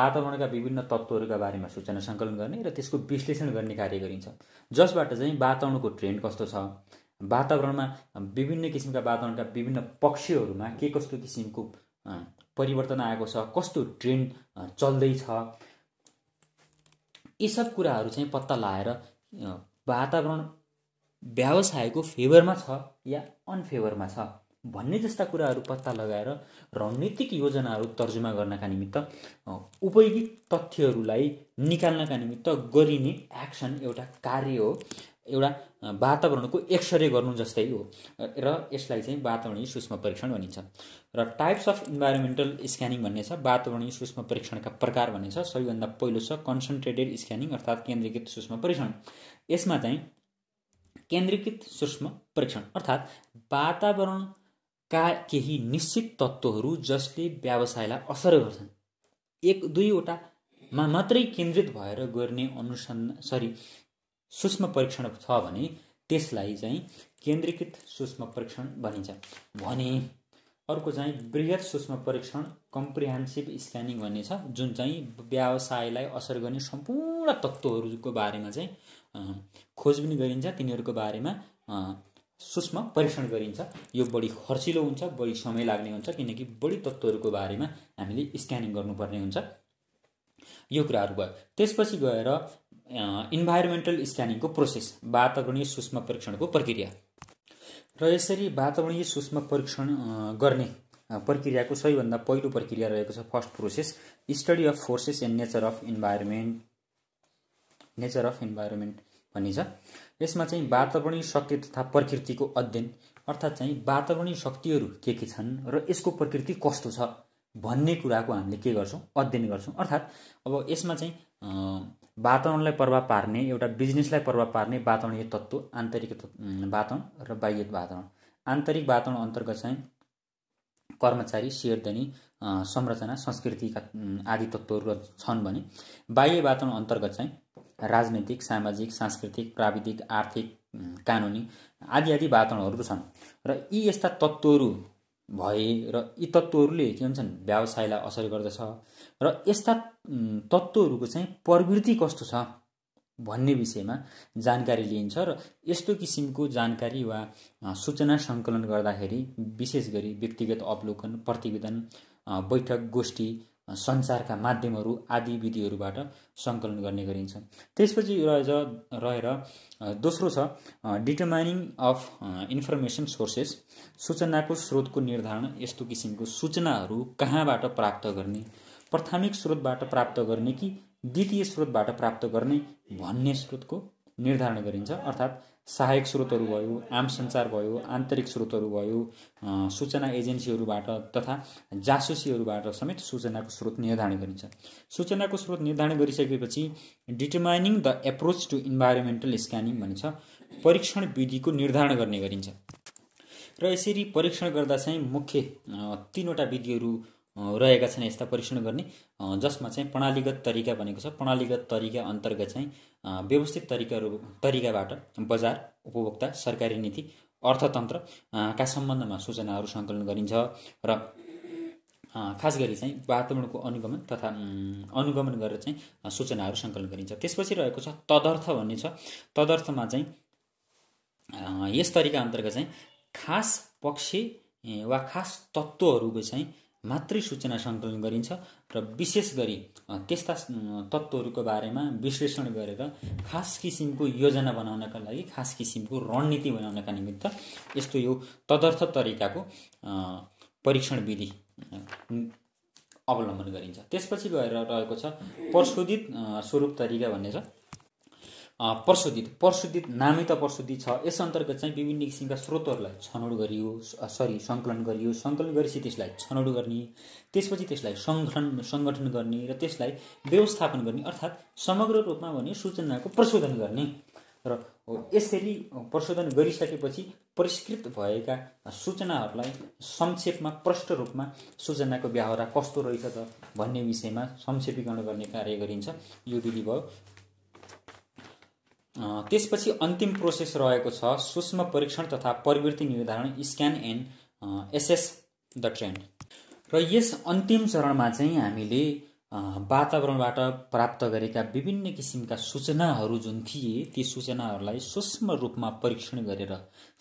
वातावरणका विभिन्न तत्त्वहरूका बारेमा सूचना सङ्कलन गर्ने र त्यसको विश्लेषण गर्ने कार्य गरिन्छ जसबाट चाहिँ वातावरणको ट्रेन्ड कस्तो छ वातावरणमा विभिन्न किसिमका वातावरणका विभिन्न पक्षहरूमा के कस्तो किसिमको परिवर्तन आएको छ कस्तो ट्रेन्ड चल्दैछ यी सब कुराहरू चाहिँ पत्ता लगाएर वातावरण व्यवसायको फेभरमा छ या अनफेभरमा छ भन्ने जस्ता कुराहरू पत्ता लगाएर रणनीतिक योजनाहरू तर्जुमा गर्नका निमित्त उपयोगी तथ्यहरूलाई निकाल्नका निमित्त गरिने एक्सन एउटा कार्य हो एउटा वातावरणको एक्सरे गर्नु जस्तै हो र यसलाई चाहिँ वातावरणीय सूक्ष्म परीक्षण भनिन्छ र टाइप्स अफ इन्भाइरोमेन्टल स्क्यानिङ भन्ने छ वातावरणीय सूक्ष्म परीक्षणका प्रकार भन्ने छ सबैभन्दा पहिलो छ कन्सन्ट्रेटेड स्क्यानिङ अर्थात् केन्द्रीकृत सूक्ष्म परीक्षण यसमा चाहिँ केन्द्रीकृत सूक्ष्म परीक्षण अर्थात् वातावरणका केही निश्चित तत्त्वहरू जसले व्यवसायलाई असर गर्छन् एक दुईवटामा मात्रै केन्द्रित भएर गर्ने अनुसन्धान सरी सूक्ष्म परीक्षण छ भने त्यसलाई चाहिँ केन्द्रीकृत सूक्ष्म परीक्षण भनिन्छ भने अर्को चाहिँ वृहत सूक्ष्म परीक्षण कम्प्रिहेन्सिभ स्क्यानिङ भन्ने छ जुन चाहिँ व्यवसायलाई असर गर्ने सम्पूर्ण तत्त्वहरूको बारेमा चाहिँ खोज पनि गरिन्छ तिनीहरूको बारेमा सूक्ष्म परीक्षण गरिन्छ यो बढी खर्चिलो हुन्छ बढी समय लाग्ने हुन्छ किनकि बढी तत्त्वहरूको बारेमा हामीले स्क्यानिङ गर्नुपर्ने हुन्छ यो कुराहरू भयो त्यसपछि गएर इन्भाइरोमेन्टल स्क्यानिङको प्रोसेस वातावरणीय सूक्ष्म परीक्षणको प्रक्रिया र यसरी वातावरणीय सूक्ष्म परीक्षण गर्ने प्रक्रियाको सबैभन्दा पहिलो प्रक्रिया रहेको छ first process study of forces and nature of environment nature of environment भनिन्छ यसमा चाहिँ वातावरणीय शक्ति तथा प्रकृतिको अध्ययन अर्थात् चाहिँ वातावरणीय शक्तिहरू के के छन् र यसको प्रकृति कस्तो छ भन्ने कुराको हामीले के गर्छौँ अध्ययन गर्छौँ अर्थात् अब यसमा चाहिँ वातावरणलाई प्रभाव पार्ने एउटा बिजनेसलाई प्रभाव पार्ने वातावरणीय तत्त्व आन्तरिक वातावरण र बाह्य वातावरण आन्तरिक वातावरण अन्तर्गत चाहिँ कर्मचारी सेयरधनी संरचना संस्कृतिका आदि तत्त्वहरू छन् भने बाह्य वातावरण अन्तर्गत चाहिँ राजनैतिक सामाजिक सांस्कृतिक प्राविधिक आर्थिक कानुनी आदि आदि वातावरणहरू छन् र यी यस्ता तत्त्वहरू भए र यी तत्त्वहरूले के भन्छन् व्यवसायलाई असर गर्दछ र यस्ता तत्त्वहरूको चाहिँ प्रवृत्ति कस्तो छ भन्ने विषयमा जानकारी लिइन्छ र यस्तो किसिमको जानकारी वा सूचना सङ्कलन गर्दाखेरि विशेष गरी व्यक्तिगत अवलोकन प्रतिवेदन बैठक गोष्ठी सञ्चारका माध्यमहरू आदि विधिहरूबाट सङ्कलन गर्ने गरिन्छ त्यसपछि रहेछ रहेर दोस्रो छ डिटर्माइनिङ अफ इन्फर्मेसन सोर्सेस सूचनाको स्रोतको निर्धारण यस्तो किसिमको सूचनाहरू कहाँबाट प्राप्त गर्ने प्राथमिक स्रोतबाट प्राप्त गर्ने कि द्वितीय स्रोतबाट प्राप्त गर्ने भन्ने स्रोतको निर्धारण गरिन्छ अर्थात् सहायक स्रोतहरू भयो आम सञ्चार भयो आन्तरिक स्रोतहरू भयो सूचना एजेन्सीहरूबाट तथा जासुसीहरूबाट समेत सूचनाको स्रोत निर्धारण गरिन्छ सूचनाको स्रोत निर्धारण गरिसकेपछि determining the approach to environmental scanning भनिन्छ परीक्षण विधिको निर्धारण गर्ने गरिन्छ र यसरी परीक्षण गर्दा चाहिँ मुख्य तिनवटा विधिहरू रहेका छन् यस्ता परीक्षण गर्ने जसमा चाहिँ प्रणालीगत तरिका भनेको छ प्रणालीगत तरिका अन्तर्गत चाहिँ व्यवस्थित तरिकाहरू तरिकाबाट बजार उपभोक्ता सरकारी नीति अर्थतन्त्र का सम्बन्धमा सूचनाहरू सङ्कलन गरिन्छ र खास गरी चाहिँ वातावरणको अनुगमन तथा अनुगमन गरेर चाहिँ सूचनाहरू सङ्कलन गरिन्छ त्यसपछि रहेको छ तदर्थ भन्ने छ तदर्थमा चाहिँ यस तरिका अन्तर्गत चाहिँ खास पक्ष वा खास तत्त्वहरूको चाहिँ मात्रै सूचना सङ्कलन गरिन्छ र विशेष गरी त्यस्ता तत्त्वहरूको बारेमा विश्लेषण गरेर खास किसिमको योजना बनाउनका लागि खास किसिमको रणनीति बनाउनका निमित्त यस्तो यो तदर्थ तरिकाको परीक्षण विधि अवलम्बन गरिन्छ त्यसपछि गएर रहेको छ प्रशोधित स्वरूप तरिका भन्ने छ प्रशोधित प्रशोधित नामै त प्रशोधित छ यस अन्तर्गत चाहिँ विभिन्न किसिमका स्रोतहरूलाई छनौट गरियो सरी सङ्कलन गरियो सङ्कलन गरेपछि त्यसलाई छनौट गर्ने त्यसपछि त्यसलाई सङ्गठन सङ्गठन गर्ने र त्यसलाई व्यवस्थापन गर्ने अर्थात् समग्र रूपमा भने सूचनाको प्रशोधन गर्ने र यसरी प्रशोधन गरिसकेपछि परिष्कृत भएका सूचनाहरूलाई संक्षेपमा प्रष्ट रूपमा सूचनाको व्यवहार कस्तो रहेछ त भन्ने विषयमा संक्षेपीकरण गर्ने कार्य गरिन्छ यो विधि भयो त्यसपछि अन्तिम प्रोसेस रहेको छ सूक्ष्म परीक्षण तथा प्रवृत्ति निर्धारण scan and assess the trend र यस अन्तिम चरणमा चाहिँ हामीले वातावरणबाट प्राप्त गरेका विभिन्न किसिमका सूचनाहरू जुन थिए ती सूचनाहरूलाई सूक्ष्म रूपमा परीक्षण गरेर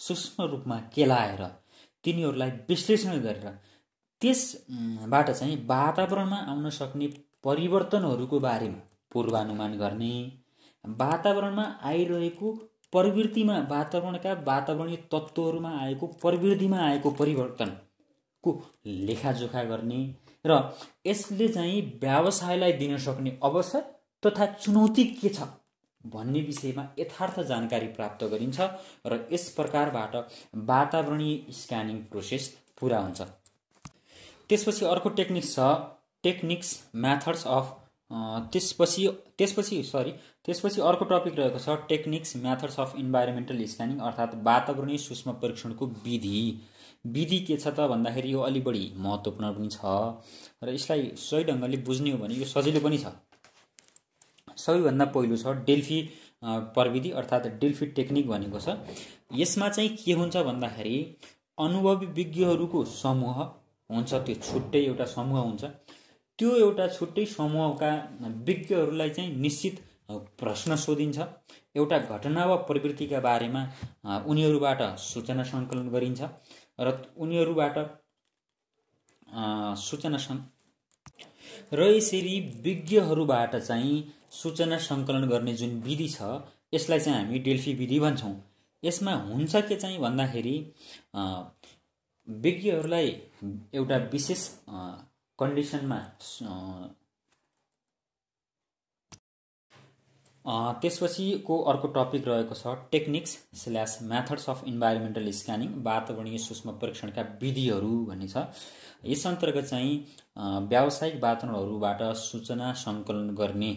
सूक्ष्म रूपमा केलाएर तिनीहरूलाई विश्लेषण गरेर त्यसबाट चाहिँ वातावरणमा आउन सक्ने परिवर्तनहरूको बारेमा पूर्वानुमान गर्ने वातावरणमा आइरहेको प्रवृत्तिमा वातावरणका वातावरणीय तत्त्वहरूमा आएको प्रवृत्तिमा आएको परिवर्तनको लेखाजोखा गर्ने र यसले चाहिँ व्यवसायलाई दिन सक्ने अवसर तथा चुनौती के छ भन्ने विषयमा यथार्थ जानकारी प्राप्त गरिन्छ र यस प्रकारबाट वातावरणीय स्क्यानिङ प्रोसेस पुरा हुन्छ त्यसपछि अर्को टेक्निक्स छ टेक्निक्स म्याथड्स अफ त्यसपछि त्यसपछि सरी त्यसपछि अर्को टपिक रहेको छ techniques methods of environmental scanning अर्थात् वातावरणीय सूक्ष्म परीक्षणको विधि विधि के छ त भन्दाखेरि यो अलि बढी महत्त्वपूर्ण पनि छ र यसलाई सही ढङ्गले बुझ्ने हो भने यो सजिलो पनि छ सबैभन्दा पहिलो छ डेल्फी प्रविधि अर्थात् डेल्फी टेक्निक भनेको छ यसमा चाहिँ के हुन्छ भन्दाखेरि अनुभवी विज्ञहरूको समूह हुन्छ त्यो छुट्टै एउटा समूह हुन्छ त्यो एउटा छुट्टै समूहका विज्ञहरूलाई चाहिँ निश्चित प्रश्न सोधिन्छ एउटा घटना वा प्रवृत्तिका बारेमा उनीहरूबाट सूचना सङ्कलन गरिन्छ र उनीहरूबाट सूचना सङ् र यसरी विज्ञहरूबाट चाहिँ सूचना सङ्कलन गर्ने जुन विधि छ यसलाई चाहिँ हामी डेल्फी विधि भन्छौँ यसमा हुन्छ के चाहिँ भन्दाखेरि विज्ञहरूलाई एउटा विशेष कन्डिसनमा त्यसपछिको अर्को टपिक रहेको छ techniques slash methods of environmental scanning वातावरणीय सूक्ष्म परीक्षणका विधिहरू भन्ने छ यस अन्तर्गत चाहिँ व्यावसायिक वातावरणहरूबाट सूचना सङ्कलन गर्ने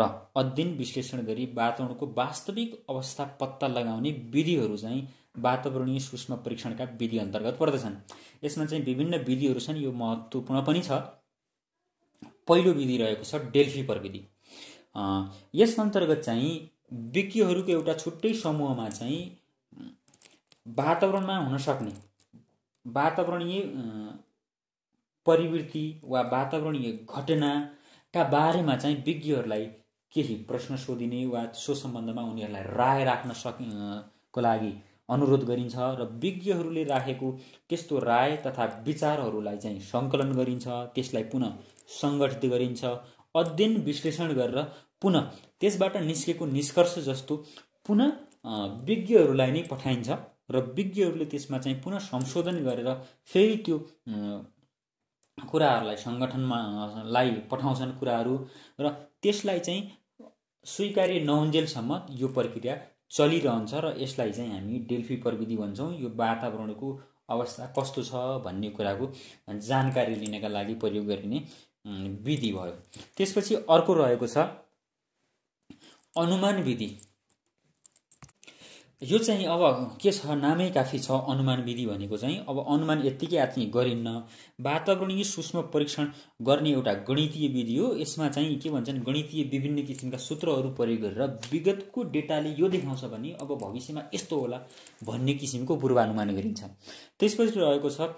र अध्ययन विश्लेषण गरी वातावरणको वास्तविक अवस्था पत्ता लगाउने विधिहरू चाहिँ वातावरणीय सूक्ष्म परीक्षणका विधि अन्तर्गत पर्दछन् यसमा चाहिँ विभिन्न विधिहरू छन् यो महत्त्वपूर्ण पनि छ पहिलो विधि रहेको छ डेल्फी प्रविधि यस अन्तर्गत चाहिँ विज्ञहरूको एउटा छुट्टै समूहमा चाहिँ वातावरणमा हुन सक्ने वातावरणीय परिवृत्ति वा वातावरणीय घटनाका बारेमा चाहिँ विज्ञहरूलाई केही प्रश्न सोधिने वा सो सम्बन्धमा उनीहरूलाई राय राख्न सक लागि अनुरोध गरिन्छ र विज्ञहरूले राखेको त्यस्तो राय तथा विचारहरूलाई चाहिँ सङ्कलन गरिन्छ त्यसलाई पुनः सङ्गठित गरिन्छ अध्ययन विश्लेषण गरेर पुनः त्यसबाट निस्केको निष्कर्ष जस्तो पुनः विज्ञहरूलाई नै पठाइन्छ र विज्ञहरूले त्यसमा चाहिँ पुनः संशोधन गरेर फेरि त्यो कुराहरूलाई सङ्गठनमा लाई पठाउँछन् कुराहरू र त्यसलाई चाहिँ स्वीकार्य नहुन्जेलसम्म यो प्रक्रिया चलिरहन्छ र यसलाई चाहिँ हामी डेल्फी प्रविधि भन्छौँ यो वातावरणको अवस्था कस्तो छ भन्ने कुराको जानकारी लिनका लागि प्रयोग गरिने विधि भयो त्यसपछि अर्को रहेको छ अनुमान विधि यो चाहिँ अब के छ नामै काफी छ अनुमान विधि भनेको चाहिँ अब अनुमान यत्तिकै आत्मी गरिन्न वातावरणीय सूक्ष्म परीक्षण गर्ने एउटा गणितीय विधि हो यसमा चाहिँ के भन्छन् गणितीय विभिन्न किसिमका सूत्रहरू प्रयोग गरेर विगतको डेटाले यो देखाउँछ भने अब भविष्यमा यस्तो होला भन्ने किसिमको पूर्वानुमान गरिन्छ त्यसपछि रहेको छ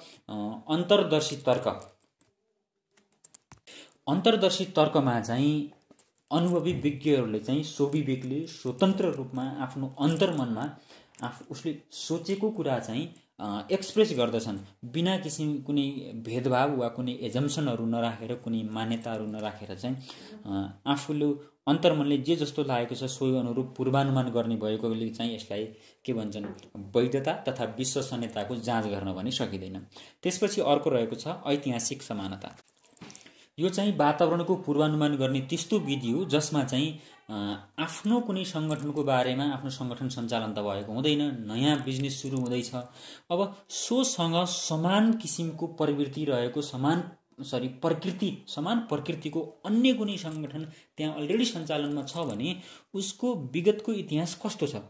अन्तर्दर्शी तर्क अन्तर्दर्शी तर्कमा चाहिँ अनुभवी विज्ञहरूले चाहिँ स्वविवेकले स्वतन्त्र रूपमा आफ्नो अन्तर्मनमा आफू उसले सोचेको कुरा चाहिँ एक्सप्रेस गर्दछन् बिना किसिम कुनै भेदभाव वा कुनै एजम्सनहरू नराखेर कुनै मान्यताहरू नराखेर चाहिँ आफूले अन्तर्मनले जे जस्तो लागेको छ सोही अनुरूप पूर्वानुमान गर्ने भएकोले चाहिँ यसलाई के भन्छन् वैधता तथा विश्वसनीयताको जाँच गर्न भने सकिँदैन त्यसपछि अर्को रहेको छ ऐतिहासिक समानता यो चाहिँ वातावरणको पूर्वानुमान गर्ने त्यस्तो विधि हो जसमा चाहिँ आफ्नो कुनै सङ्गठनको बारेमा आफ्नो सङ्गठन सञ्चालन त भएको हुँदैन नयाँ बिजनेस सुरु हुँदैछ अब सोसँग समान किसिमको प्रवृत्ति रहेको समान सरी प्रकृति समान प्रकृतिको अन्य कुनै सङ्गठन त्यहाँ अलरेडी सञ्चालनमा छ भने उसको विगतको इतिहास कस्तो छ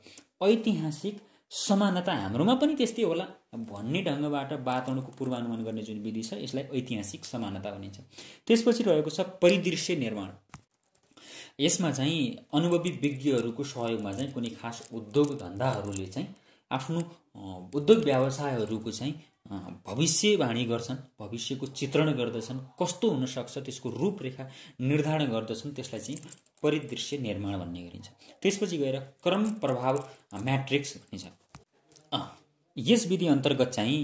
ऐतिहासिक समानता हाम्रोमा पनि त्यस्तै होला भन्ने ढङ्गबाट वातावरणको पूर्वानुमान गर्ने जुन विधि छ यसलाई ऐतिहासिक समानता भनिन्छ त्यसपछि रहेको छ परिदृश्य निर्माण यसमा चाहिँ अनुभवी विज्ञहरूको सहयोगमा चाहिँ कुनै खास उद्योग धन्दाहरूले चाहिँ आफ्नो उद्योग व्यवसायहरूको चाहिँ भविष्यवाणी गर्छन् भविष्यको चित्रण गर्दछन् कस्तो हुनसक्छ त्यसको रूपरेखा निर्धारण गर्दछन् त्यसलाई चाहिँ परिदृश्य निर्माण भन्ने गरिन्छ त्यसपछि गएर क्रम प्रभाव म्याट्रिक्स भनिन्छ यस विधि अन्तर्गत चाहिँ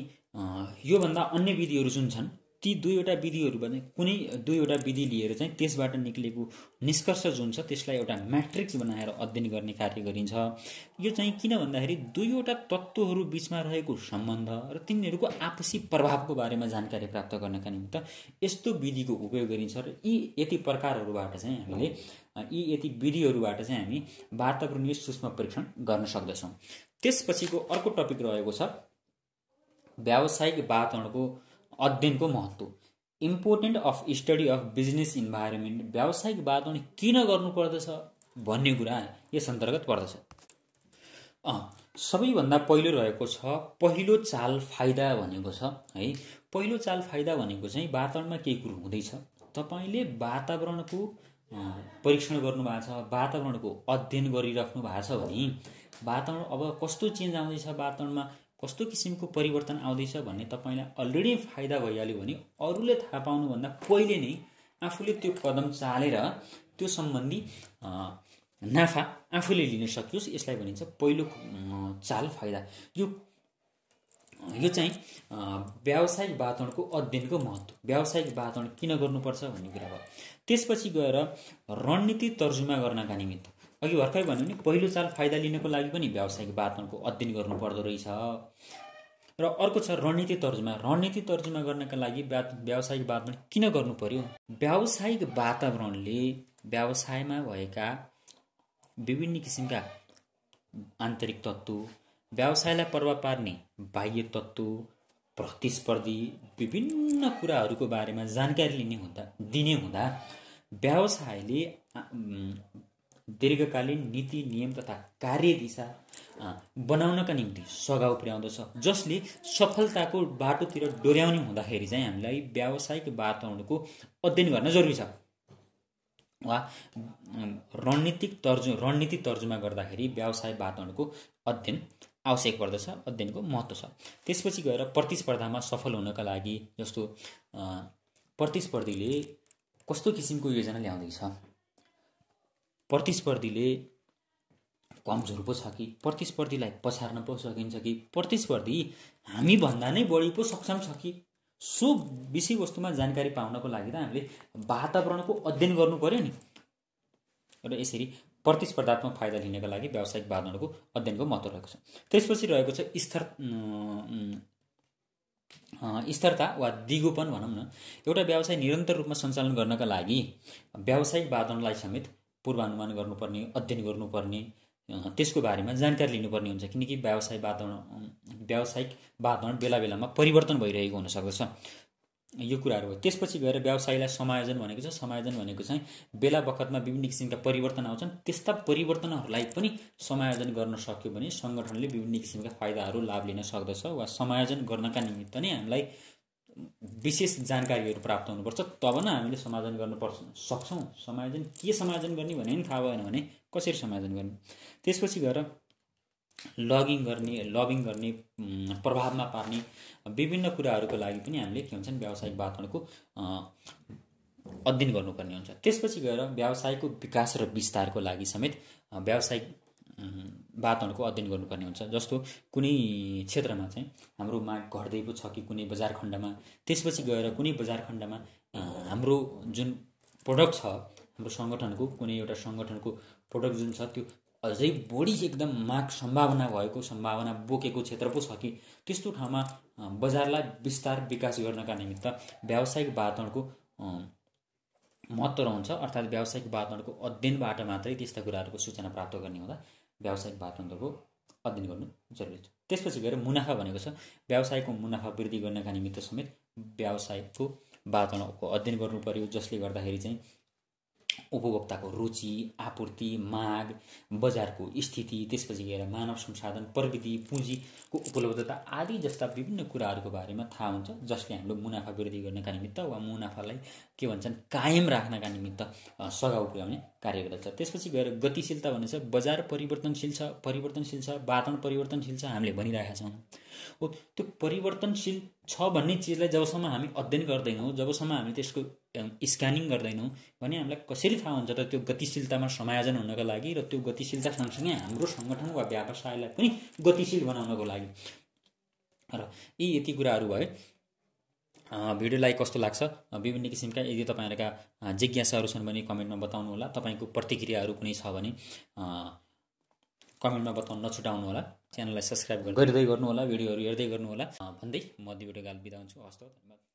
योभन्दा अन्य विधिहरू जुन छन् ती दुईवटा विधिहरू भने कुनै दुईवटा विधि लिएर चाहिँ त्यसबाट निस्केको निष्कर्ष जुन छ त्यसलाई एउटा म्याट्रिक्स बनाएर अध्ययन गर्ने कार्य गरिन्छ यो चाहिँ किन भन्दाखेरि दुईवटा तत्त्वहरू बिचमा रहेको सम्बन्ध र तिनीहरूको आपसी प्रभावको बारेमा जानकारी प्राप्त गर्नका निमित्त यस्तो विधिको उपयोग गरिन्छ र यी यति प्रकारहरूबाट चाहिँ हामीले यी यति विधिहरूबाट चाहिँ हामी वार्तापूर्ण सूक्ष्म परीक्षण गर्न सक्दछौँ त्यसपछिको अर्को टपिक रहेको छ व्यावसायिक वातावरणको अध्ययनको महत्त्व important of study of business environment व्यावसायिक वातावरण किन गर्नु पर्दछ भन्ने कुरा यस अन्तर्गत पर्दछ सबैभन्दा पहिलो रहेको छ पहिलो चाल फाइदा भनेको छ है पहिलो चाल फाइदा भनेको चाहिँ वातावरणमा केही कुरो हुँदैछ तपाईँले वातावरणको परीक्षण गर्नुभएको छ वातावरणको अध्ययन गरिराख्नु भएको छ भने वातावरण अब कस्तो चेन्ज आउँदैछ वातावरणमा कस्तो किसिमको परिवर्तन आउँदैछ भन्ने तपाईँलाई अलरेडी फाइदा भइहाल्यो भने अरूले थाहा पाउनुभन्दा पहिले नै आफूले त्यो कदम चालेर त्यो सम्बन्धी नाफा आफूले लिन सकियोस् यसलाई भनिन्छ पहिलो चाल फाइदा यो यो चाहिँ व्यावसायिक वातावरणको अध्ययनको महत्त्व व्यावसायिक वातावरण किन गर्नुपर्छ भन्ने कुरा भयो त्यसपछि गएर रणनीति तर्जुमा गर्नका निमित्त अघि भर्खरै भन्यो भने पहिलो चाल फाइदा लिनको लागि पनि व्यावसायिक वातावरणको अध्ययन गर्नुपर्दो रहेछ र अर्को छ रणनीति तर्जुमा रणनीति तर्जुमा गर्नका लागि व्या व्यावसायिक वातावरण किन गर्नु पर्यो व्यावसायिक वातावरणले व्यवसायमा भएका विभिन्न किसिमका आन्तरिक तत्त्व व्यवसायलाई प्रभाव पार्ने बाह्य तत्त्व प्रतिस्पर्धी विभिन्न कुराहरूको बारेमा जानकारी लिने हुँदा दिने हुँदा व्यवसायले दीर्घकालीन नीति नियम तथा कार्यदिशा बनाउनका निम्ति सघाउ पुर्याउँदछ जसले सफलताको बाटोतिर डोर्याउने हुँदाखेरि चाहिँ हामीलाई व्यावसायिक वातावरणको अध्ययन गर्न जरुरी छ वा रणनीतिक तर्ज रणनीति तर्जुमा गर्दाखेरि व्यवसाय वातावरणको अध्ययन आवश्यक पर्दछ अध्ययनको महत्त्व छ त्यसपछि गएर प्रतिस्पर्धामा सफल हुनका लागि जस्तो प्रतिस्पर्धीले कस्तो किसिमको योजना ल्याउँदैछ प्रतिस्पर्धीले कमजोर पो छ कि प्रतिस्पर्धीलाई पछार्न पो सकिन्छ कि प्रतिस्पर्धी हामीभन्दा नै बढी पो सक्षम छ कि सो विषयवस्तुमा जानकारी पाउनको लागि त हामीले वातावरणको अध्ययन गर्नु पऱ्यो नि र यसरी प्रतिस्पर्धात्मक फाइदा लिनको लागि व्यावसायिक वातावरणको अध्ययनको महत्त्व रहेको छ त्यसपछि रहेको छ स्थर स्थिरता वा दिगोपन भनौँ न एउटा व्यवसाय निरन्तर रूपमा सञ्चालन गर्नका लागि व्यावसायिक वातावरणलाई समेत पूर्वानुमान गर्नुपर्ने अध्ययन गर्नुपर्ने त्यसको बारेमा जानकारी लिनुपर्ने हुन्छ किनकि व्यावसायिक वातावरण व्यावसायिक वातावरण बेला बेलामा परिवर्तन भइरहेको हुनसक्दछ यो कुराहरू हो त्यसपछि गएर व्यवसायलाई समायोजन भनेको छ समायोजन भनेको चाहिँ बेला बखतमा विभिन्न किसिमका परिवर्तन आउँछन् त्यस्ता परिवर्तनहरूलाई पनि समायोजन गर्न सक्यो भने सङ्गठनले विभिन्न किसिमका फाइदाहरू लाभ लिन सक्दछ वा समायोजन गर्नका निमित्त नै हामीलाई विशेष जानकारीहरू प्राप्त हुनुपर्छ तब न हामीले समाधान गर्नुपर्छ सक्छौँ समायोजन के समायोजन गर्ने भने नि थाहा भएन भने कसरी समायोजन गर्ने त्यसपछि गएर लगिङ गर्ने लबिङ गर्ने प्रभावमा पार्ने विभिन्न कुराहरूको लागि पनि हामीले के भन्छन् व्यावसायिक वातावरणको अध्ययन गर्नुपर्ने हुन्छ त्यसपछि गएर व्यवसायको विकास र विस्तारको लागि समेत व्यावसायिक वातावरणको अध्ययन गर्नुपर्ने हुन्छ जस्तो कुनै क्षेत्रमा चाहिँ हाम्रो माग घट्दै पो छ कि कुनै बजार खण्डमा त्यसपछि गएर कुनै बजार खण्डमा हाम्रो जुन प्रडक्ट छ हाम्रो सङ्गठनको कुनै एउटा सङ्गठनको प्रडक्ट जुन छ त्यो अझै बढी एकदम माग सम्भावना भएको सम्भावना बोकेको क्षेत्र पो छ कि त्यस्तो ठाउँमा बजारलाई विस्तार विकास गर्नका निमित्त व्यावसायिक वातावरणको महत्त्व रहन्छ अर्थात् व्यावसायिक वातावरणको अध्ययनबाट मात्रै त्यस्ता कुराहरूको सूचना प्राप्त गर्ने हुँदा व्यावसायिक वातावरणको अध्ययन गर्नु जरुरी छ त्यसपछि गएर मुनाफा भनेको छ व्यवसायको मुनाफा वृद्धि गर्नका निमित्त समेत व्यवसायको वातावरणको अध्ययन गर्नु पऱ्यो जसले गर्दाखेरि चाहिँ उपभोक्ताको रुचि आपूर्ति माग बजारको स्थिति त्यसपछि गएर मानव संसाधन प्रविधि पुँजीको उपलब्धता आदि जस्ता विभिन्न कुराहरूको बारेमा थाहा हुन्छ जसले हाम्रो मुनाफा वृद्धि गर्नका निमित्त वा मुनाफालाई के भन्छन् कायम राख्नका निमित्त सघाउ पुर्याउने कार्य गर्दछ त्यसपछि गएर गतिशीलता भन्ने बजार परिवर्तनशील छ परिवर्तनशील छ वातावरण परिवर्तनशील छ हामीले भनिरहेका छौँ हो त्यो परिवर्तनशील छ भन्ने चिजलाई जबसम्म हामी अध्ययन गर्दैनौँ जबसम्म हामी त्यसको स्क्यानिङ गर्दैनौँ भने हामीलाई कसरी थाहा हुन्छ त त्यो गतिशीलतामा समायोजन हुनको लागि र त्यो गतिशीलता सँगसँगै हाम्रो सङ्गठन वा व्यवसायलाई पनि गतिशील बनाउनको लागि र यी यति कुराहरू भए भिडियोलाई कस्तो लाग्छ विभिन्न किसिमका यदि तपाईँहरूका जिज्ञासाहरू छन् भने कमेन्टमा बताउनु होला तपाईँको प्रतिक्रियाहरू कुनै छ भने कमेन्टमा बताउनु नछुटाउनु होला च्यानललाई सब्सक्राइब गर्दै गर्नुहोला भिडियोहरू हेर्दै गर्नुहोला भन्दै म दुईवटा गाल बिदा हुन्छु हस्तो धन्यवाद